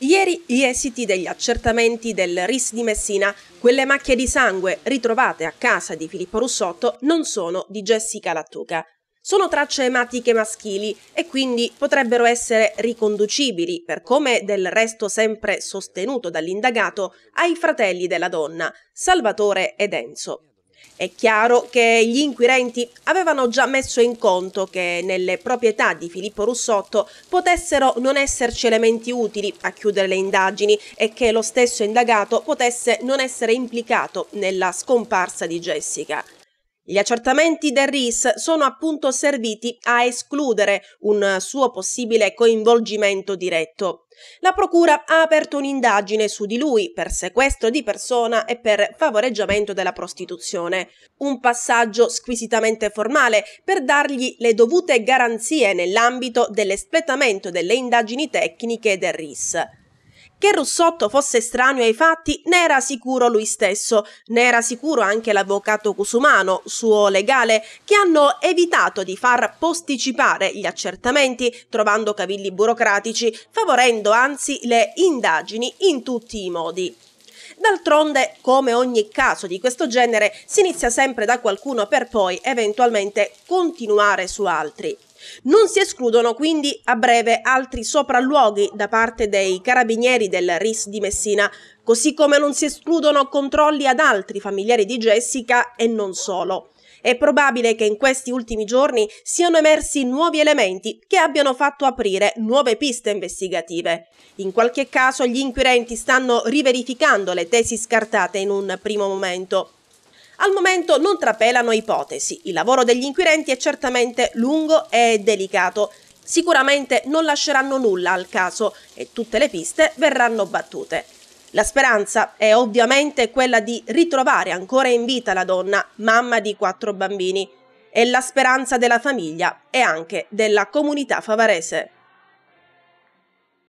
Ieri gli esiti degli accertamenti del RIS di Messina, quelle macchie di sangue ritrovate a casa di Filippo Russotto non sono di Jessica Lattuca. Sono tracce ematiche maschili e quindi potrebbero essere riconducibili, per come del resto sempre sostenuto dall'indagato, ai fratelli della donna, Salvatore ed Enzo. È chiaro che gli inquirenti avevano già messo in conto che nelle proprietà di Filippo Russotto potessero non esserci elementi utili a chiudere le indagini e che lo stesso indagato potesse non essere implicato nella scomparsa di Jessica. Gli accertamenti del RIS sono appunto serviti a escludere un suo possibile coinvolgimento diretto. La Procura ha aperto un'indagine su di lui per sequestro di persona e per favoreggiamento della prostituzione. Un passaggio squisitamente formale per dargli le dovute garanzie nell'ambito dell'espletamento delle indagini tecniche del RIS. Che Russotto fosse estraneo ai fatti ne era sicuro lui stesso, ne era sicuro anche l'avvocato Cusumano, suo legale, che hanno evitato di far posticipare gli accertamenti, trovando cavilli burocratici, favorendo anzi le indagini in tutti i modi. D'altronde, come ogni caso di questo genere, si inizia sempre da qualcuno per poi eventualmente continuare su altri. Non si escludono quindi a breve altri sopralluoghi da parte dei carabinieri del RIS di Messina, così come non si escludono controlli ad altri familiari di Jessica e non solo. È probabile che in questi ultimi giorni siano emersi nuovi elementi che abbiano fatto aprire nuove piste investigative. In qualche caso gli inquirenti stanno riverificando le tesi scartate in un primo momento. Al momento non trapelano ipotesi, il lavoro degli inquirenti è certamente lungo e delicato. Sicuramente non lasceranno nulla al caso e tutte le piste verranno battute. La speranza è ovviamente quella di ritrovare ancora in vita la donna, mamma di quattro bambini, e la speranza della famiglia e anche della comunità favarese.